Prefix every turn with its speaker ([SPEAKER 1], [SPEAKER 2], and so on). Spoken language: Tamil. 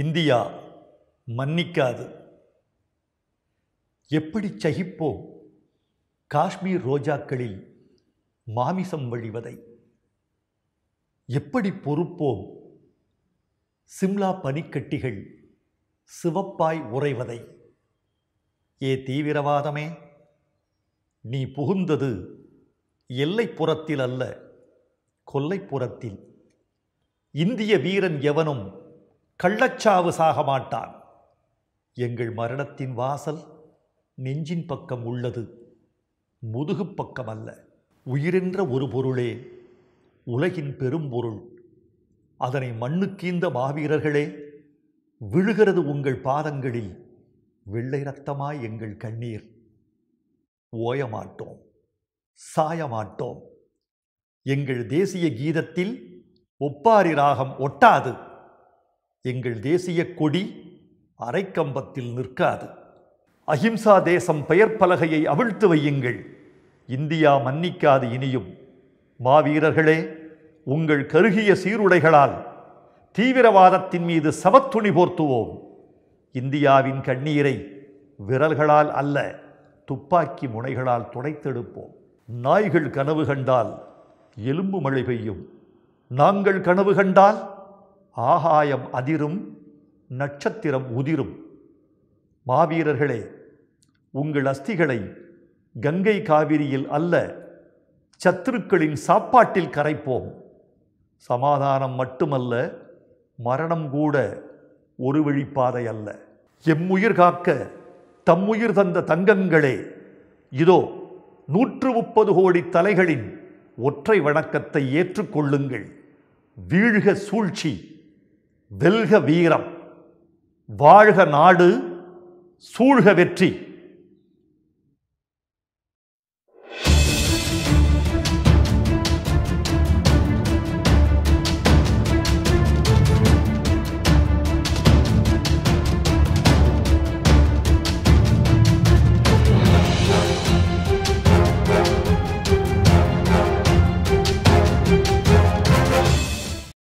[SPEAKER 1] இந்தியா மன்னிக்காது எப்படி சகிப்போம் காஷ்மீர் ரோஜாக்களில் மாமிசம் வழிவதை எப்படி பொறுப்போம் சிம்லா பனிக்கட்டிகள் சிவப்பாய் உறைவதை ஏ தீவிரவாதமே நீ புகுந்தது எல்லைப்புறத்தில் அல்ல கொல்லைப்புறத்தில் இந்திய வீரன் எவனும் கள்ளச்சாவு சாக மாட்டான் எங்கள் மரணத்தின் வாசல் நெஞ்சின் பக்கம் உள்ளது முதுகு பக்கம் அல்ல உயிரென்ற ஒரு பொருளே உலகின் பெரும் பொருள் அதனை மண்ணுக்கீந்த மாவீரர்களே விழுகிறது உங்கள் பாதங்களில் வெள்ளை ரத்தமாய் எங்கள் கண்ணீர் ஓயமாட்டோம் சாயமாட்டோம் எங்கள் தேசிய கீதத்தில் ஒப்பாரி ராகம் ஒட்டாது எங்கள் தேசிய கொடி அரைக்கம்பத்தில் நிற்காது அஹிம்சா தேசம் பெயர் பலகையை அவிழ்த்து வையுங்கள் இந்தியா மன்னிக்காது இனியும் மாவீரர்களே உங்கள் கருகிய சீருடைகளால் தீவிரவாதத்தின் மீது சவத்துணி போர்த்துவோம் இந்தியாவின் கண்ணீரை விரல்களால் அல்ல துப்பாக்கி முனைகளால் துடைத்தெடுப்போம் நாய்கள் கனவு கண்டால் எலும்பு மழை பெய்யும் நாங்கள் கனவு கண்டால் ஆகாயம் அதிரும் நட்சத்திரம் உதிரும் மாவீரர்களே உங்கள் அஸ்திகளை கங்கை காவிரியில் அல்ல சத்துருக்களின் சாப்பாட்டில் கரைப்போம் சமாதானம் மட்டுமல்ல மரணம் கூட ஒரு வழிப்பாதை அல்ல எம்முயிர் காக்க தம்முயிர் தந்த தங்கங்களே இதோ நூற்று முப்பது கோடி தலைகளின் ஒற்றை வணக்கத்தை ஏற்றுக்கொள்ளுங்கள் வீழ்க சூழ்ச்சி வெல்க வீரம் வாழ்க நாடு சூழ்க வெற்றி